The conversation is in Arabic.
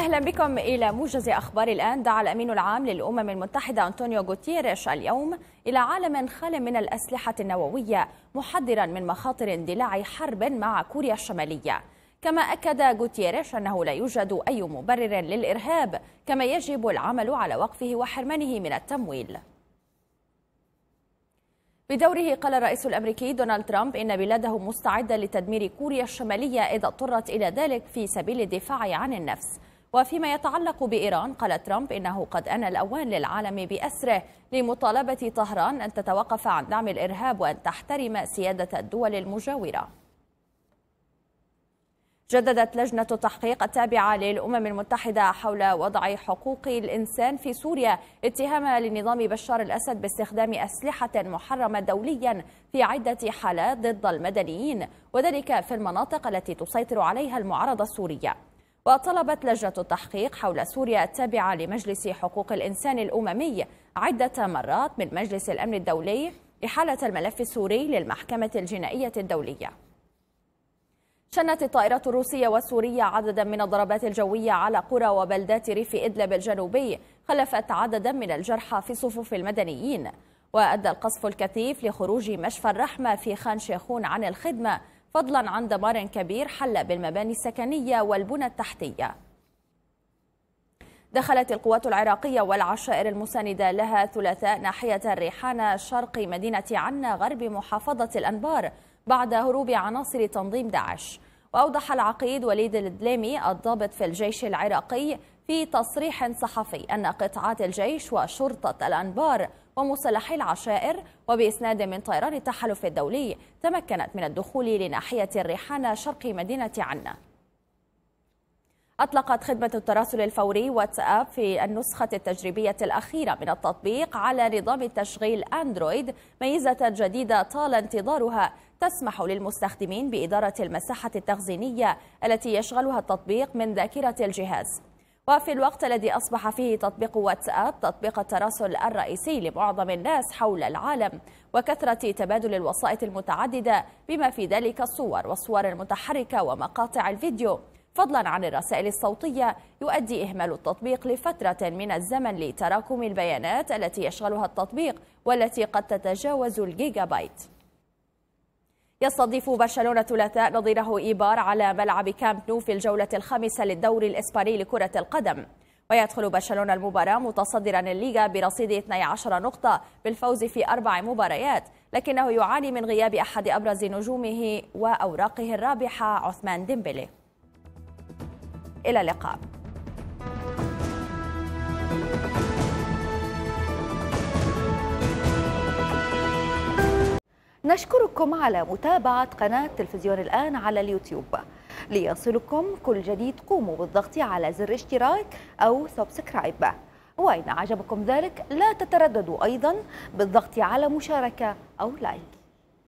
أهلا بكم إلى موجز أخبار الآن دعا الأمين العام للأمم المتحدة أنطونيو غوتيريش اليوم إلى عالم خال من الأسلحة النووية محذرا من مخاطر اندلاع حرب مع كوريا الشمالية كما أكد غوتيريش أنه لا يوجد أي مبرر للإرهاب كما يجب العمل على وقفه وحرمانه من التمويل بدوره قال الرئيس الامريكي دونالد ترامب ان بلاده مستعده لتدمير كوريا الشماليه اذا اضطرت الى ذلك في سبيل الدفاع عن النفس وفيما يتعلق بإيران قال ترامب إنه قد أنى الأوان للعالم بأسره لمطالبة طهران أن تتوقف عن دعم الإرهاب وأن تحترم سيادة الدول المجاورة جددت لجنة التحقيق التابعة للأمم المتحدة حول وضع حقوق الإنسان في سوريا اتهامها لنظام بشار الأسد باستخدام أسلحة محرمة دوليا في عدة حالات ضد المدنيين وذلك في المناطق التي تسيطر عليها المعارضة السورية وطلبت لجنة التحقيق حول سوريا التابعة لمجلس حقوق الإنسان الأممي عدة مرات من مجلس الأمن الدولي إحالة الملف السوري للمحكمة الجنائية الدولية شنت الطائرة الروسية والسورية عددا من الضربات الجوية على قرى وبلدات ريف إدلب الجنوبي خلفت عددا من الجرحى في صفوف المدنيين وأدى القصف الكثيف لخروج مشفى الرحمة في خان شيخون عن الخدمة فضلا عن دمار كبير حل بالمباني السكنية والبنى التحتية دخلت القوات العراقية والعشائر المساندة لها ثلاثاء ناحية الريحانة شرق مدينة عنا غرب محافظة الأنبار بعد هروب عناصر تنظيم داعش وأوضح العقيد وليد الدليمي الضابط في الجيش العراقي في تصريح صحفي أن قطعات الجيش وشرطة الأنبار ومسلحي العشائر وبإسناد من طيران التحالف الدولي تمكنت من الدخول لناحية الريحانة شرق مدينة عنا أطلقت خدمة التراسل الفوري واتساب في النسخة التجريبية الأخيرة من التطبيق على نظام التشغيل أندرويد ميزة جديدة طال انتظارها تسمح للمستخدمين بإدارة المساحة التخزينية التي يشغلها التطبيق من ذاكرة الجهاز وفي الوقت الذي أصبح فيه تطبيق واتساب تطبيق التراسل الرئيسي لمعظم الناس حول العالم وكثرة تبادل الوسائط المتعددة بما في ذلك الصور والصور المتحركة ومقاطع الفيديو فضلا عن الرسائل الصوتية يؤدي إهمال التطبيق لفترة من الزمن لتراكم البيانات التي يشغلها التطبيق والتي قد تتجاوز الجيجا بايت يستضيف برشلونة الثلاثاء نظيره إيبار على ملعب كامب نو في الجولة الخامسة للدوري الإسباني لكرة القدم ويدخل برشلونة المباراة متصدرا الليغا برصيد 12 نقطة بالفوز في أربع مباريات لكنه يعاني من غياب أحد أبرز نجومه وأوراقه الرابحة عثمان ديمبلي إلى اللقاء نشكركم على متابعة قناة تلفزيون الآن على اليوتيوب ليصلكم كل جديد قوموا بالضغط على زر اشتراك أو سبسكرايب وإن عجبكم ذلك لا تترددوا أيضا بالضغط على مشاركة أو لايك